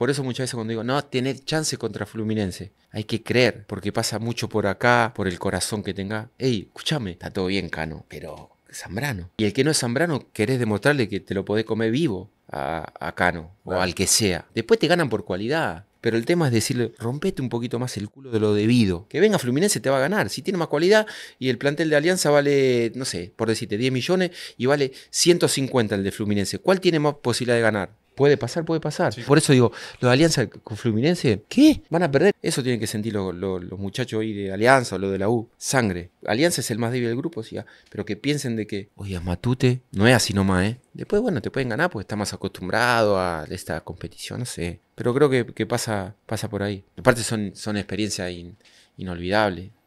Por eso muchas veces cuando digo, no, tiene chance contra Fluminense, hay que creer, porque pasa mucho por acá, por el corazón que tenga. Ey, escúchame, está todo bien, Cano, pero Zambrano. Y el que no es Zambrano, querés demostrarle que te lo podés comer vivo a, Cano o al que sea. Después te ganan por cualidad. Pero el tema es decirle, rompete un poquito más el culo de lo debido. Que venga Fluminense te va a ganar. Si tiene más cualidad y el plantel de Alianza vale, no sé, por decirte, 10 millones y vale 150 el de Fluminense. ¿Cuál tiene más posibilidad de ganar? Puede pasar, puede pasar. Por eso digo, los de Alianza con Fluminense, ¿qué? Van a perder. Eso tienen que sentir los, muchachos hoy de Alianza o lo de la U. Sangre. Alianza es el más débil del grupo, pero que piensen de que, oye, Matute, no es así nomás, ¿eh? Después, bueno, te pueden ganar porque está más acostumbrado a esta competición, no sé. Pero creo que, pasa, pasa por ahí. Aparte son, son experiencias inolvidables.